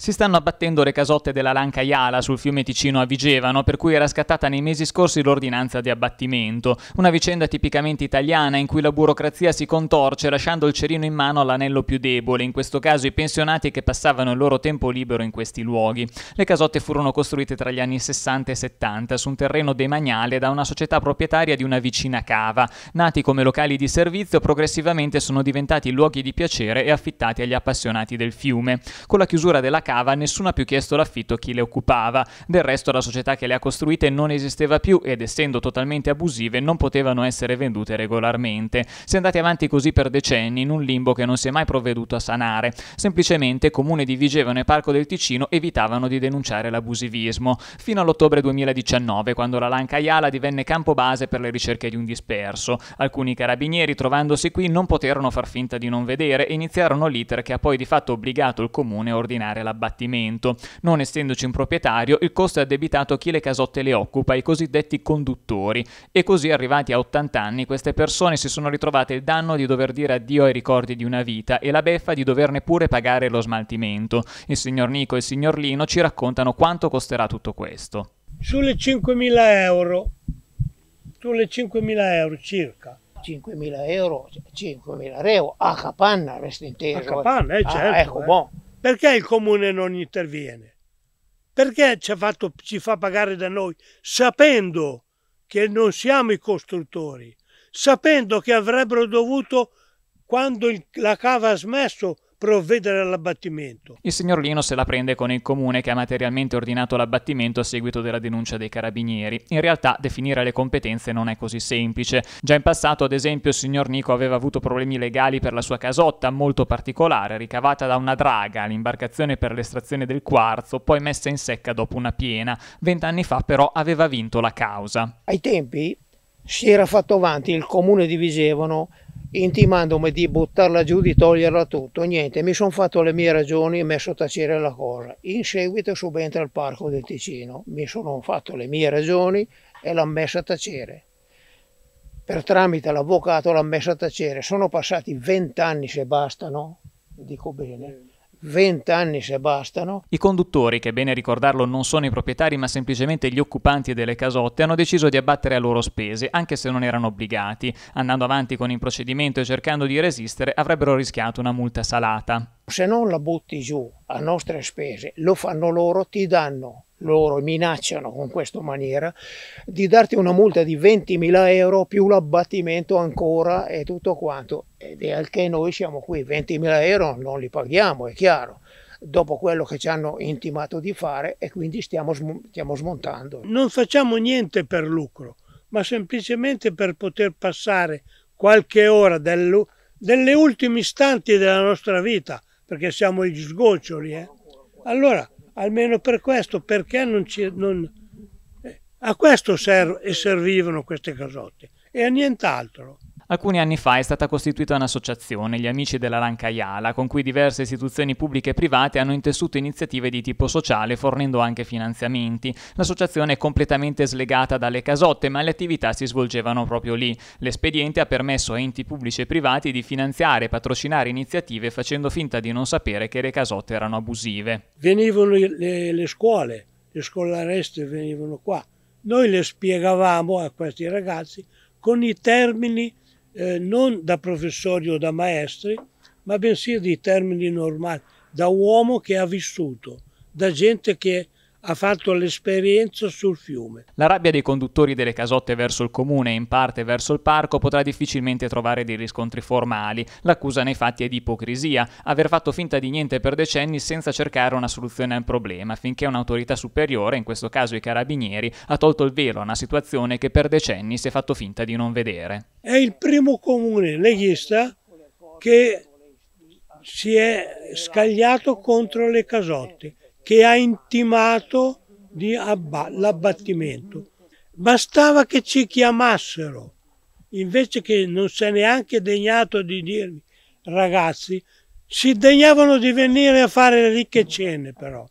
Si stanno abbattendo le casotte della Lanca Iala sul fiume Ticino a Vigevano, per cui era scattata nei mesi scorsi l'ordinanza di abbattimento. Una vicenda tipicamente italiana in cui la burocrazia si contorce lasciando il cerino in mano all'anello più debole, in questo caso i pensionati che passavano il loro tempo libero in questi luoghi. Le casotte furono costruite tra gli anni 60 e 70 su un terreno demaniale da una società proprietaria di una vicina cava. Nati come locali di servizio, progressivamente sono diventati luoghi di piacere e affittati agli appassionati del fiume. Con la chiusura della cava, nessuno ha più chiesto l'affitto a chi le occupava. Del resto la società che le ha costruite non esisteva più ed essendo totalmente abusive non potevano essere vendute regolarmente. Si è andati avanti così per decenni in un limbo che non si è mai provveduto a sanare. Semplicemente Comune di Vigevano e Parco del Ticino evitavano di denunciare l'abusivismo, fino all'ottobre 2019 quando la Lanca Ayala divenne campo base per le ricerche di un disperso. Alcuni carabinieri trovandosi qui non poterono far finta di non vedere e iniziarono l'iter che ha poi di fatto obbligato il comune a ordinare la abbattimento. Non essendoci un proprietario, il costo è addebitato a chi le casotte le occupa, i cosiddetti conduttori, e così arrivati a 80 anni queste persone si sono ritrovate il danno di dover dire addio ai ricordi di una vita e la beffa di doverne pure pagare lo smaltimento. Il signor Nico e il signor Lino ci raccontano quanto costerà tutto questo. Sulle 5.000 euro, sulle 5.000 euro circa. 5.000 euro, 5.000 euro a capanna, resta intero. A capanna, eh, ah, certo. Ah, ecco, eh. Bon. Perché il comune non interviene? Perché ci, fatto, ci fa pagare da noi sapendo che non siamo i costruttori, sapendo che avrebbero dovuto, quando il, la cava ha smesso, provvedere all'abbattimento. Il signor Lino se la prende con il comune che ha materialmente ordinato l'abbattimento a seguito della denuncia dei carabinieri. In realtà definire le competenze non è così semplice. Già in passato, ad esempio, il signor Nico aveva avuto problemi legali per la sua casotta molto particolare, ricavata da una draga, l'imbarcazione per l'estrazione del quarzo, poi messa in secca dopo una piena. Vent'anni fa però aveva vinto la causa. Ai tempi si era fatto avanti il comune di Visevano intimandomi di buttarla giù, di toglierla tutto. Niente, mi sono fatto le mie ragioni e messo a tacere la cosa. In seguito subentra il parco del Ticino, mi sono fatto le mie ragioni e l'ha messa a tacere. Per tramite l'avvocato l'ha messa a tacere. Sono passati vent'anni se bastano, dico bene 20 anni se bastano. I conduttori, che è bene ricordarlo non sono i proprietari ma semplicemente gli occupanti delle casotte, hanno deciso di abbattere a loro spese, anche se non erano obbligati. Andando avanti con il procedimento e cercando di resistere, avrebbero rischiato una multa salata. Se non la butti giù a nostre spese, lo fanno loro, ti danno loro minacciano con questa maniera, di darti una multa di 20.000 euro più l'abbattimento ancora e tutto quanto. Ed è che noi siamo qui, 20.000 euro non li paghiamo, è chiaro dopo quello che ci hanno intimato di fare e quindi stiamo, stiamo smontando. Non facciamo niente per lucro, ma semplicemente per poter passare qualche ora delle ultime istanti della nostra vita, perché siamo gli sgoccioli. Eh? Allora, almeno per questo, perché non ci... Non... Eh, a questo serv- servivano queste casotte e a nient'altro. Alcuni anni fa è stata costituita un'associazione, gli Amici della Lancaiala, con cui diverse istituzioni pubbliche e private hanno intessuto iniziative di tipo sociale, fornendo anche finanziamenti. L'associazione è completamente slegata dalle casotte, ma le attività si svolgevano proprio lì. L'espediente ha permesso a enti pubblici e privati di finanziare e patrocinare iniziative facendo finta di non sapere che le casotte erano abusive. Venivano le, le scuole, le scolareste venivano qua. Noi le spiegavamo a questi ragazzi con i termini eh, non da professori o da maestri, ma bensì di termini normali, da uomo che ha vissuto, da gente che ha fatto l'esperienza sul fiume. La rabbia dei conduttori delle casotte verso il comune e in parte verso il parco potrà difficilmente trovare dei riscontri formali. L'accusa nei fatti è di ipocrisia, aver fatto finta di niente per decenni senza cercare una soluzione al problema, finché un'autorità superiore, in questo caso i carabinieri, ha tolto il velo a una situazione che per decenni si è fatto finta di non vedere. È il primo comune leghista che si è scagliato contro le casotte che ha intimato l'abbattimento. Bastava che ci chiamassero, invece che non si è neanche degnato di dirmi, ragazzi, si degnavano di venire a fare ricche cene però.